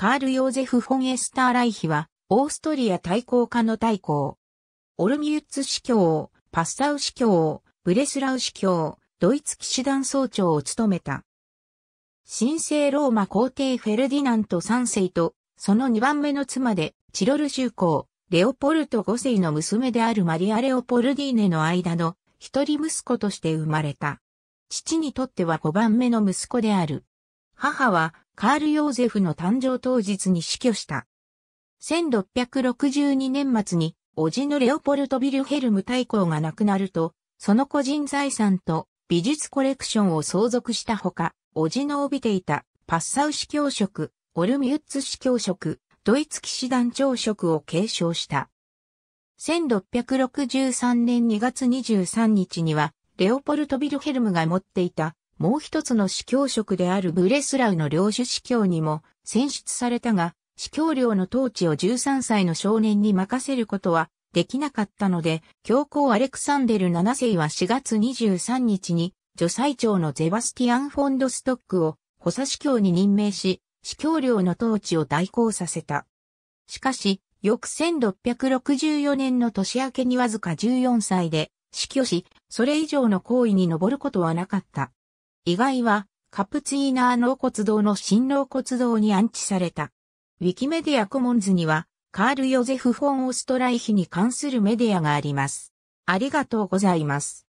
カール・ヨーゼフ・フォン・エスター・ライヒは、オーストリア対抗家の大公。オルミュッツ司教、パッサウ司教、ブレスラウ司教、ドイツ騎士団総長を務めた。神聖ローマ皇帝フェルディナント3世と、その2番目の妻で、チロル州公、レオポルト5世の娘であるマリア・レオポルディーネの間の一人息子として生まれた。父にとっては5番目の息子である。母はカール・ヨーゼフの誕生当日に死去した。1662年末に、叔父のレオポルト・ビルヘルム大公が亡くなると、その個人財産と美術コレクションを相続したほか、叔父の帯びていたパッサウ司教職、オルミュッツ司教職、ドイツ騎士団長職を継承した。1663年2月23日には、レオポルト・ビルヘルムが持っていたもう一つの司教職であるブレスラウの領主司教にも選出されたが、司教領の統治を13歳の少年に任せることはできなかったので、教皇アレクサンデル7世は4月23日に、女祭長のゼバスティアン・フォンドストックを補佐司教に任命し、司教領の統治を代行させた。しかし、翌1664年の年明けにわずか14歳で死去し、それ以上の行為に上ることはなかった。意外は、カプツーナー納骨堂の新納骨堂に安置された。ウィキメディアコモンズには、カール・ヨゼフ・フォン・オストライヒに関するメディアがあります。ありがとうございます。